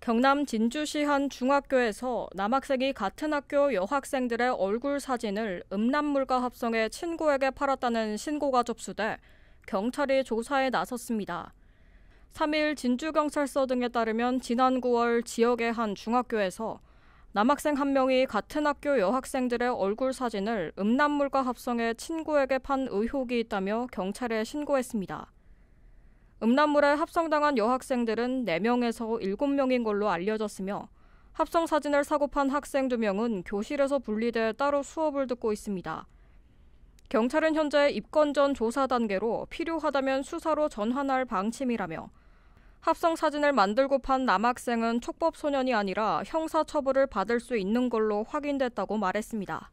경남 진주시 한 중학교에서 남학생이 같은 학교 여학생들의 얼굴 사진을 음란물과 합성해 친구에게 팔았다는 신고가 접수돼 경찰이 조사에 나섰습니다. 3일 진주경찰서 등에 따르면 지난 9월 지역의 한 중학교에서 남학생 한 명이 같은 학교 여학생들의 얼굴 사진을 음란물과 합성해 친구에게 판 의혹이 있다며 경찰에 신고했습니다. 음란물에 합성당한 여학생들은 4명에서 7명인 걸로 알려졌으며 합성 사진을 사고판 학생 2명은 교실에서 분리돼 따로 수업을 듣고 있습니다. 경찰은 현재 입건 전 조사 단계로 필요하다면 수사로 전환할 방침이라며 합성 사진을 만들고 판 남학생은 촉법 소년이 아니라 형사 처벌을 받을 수 있는 걸로 확인됐다고 말했습니다.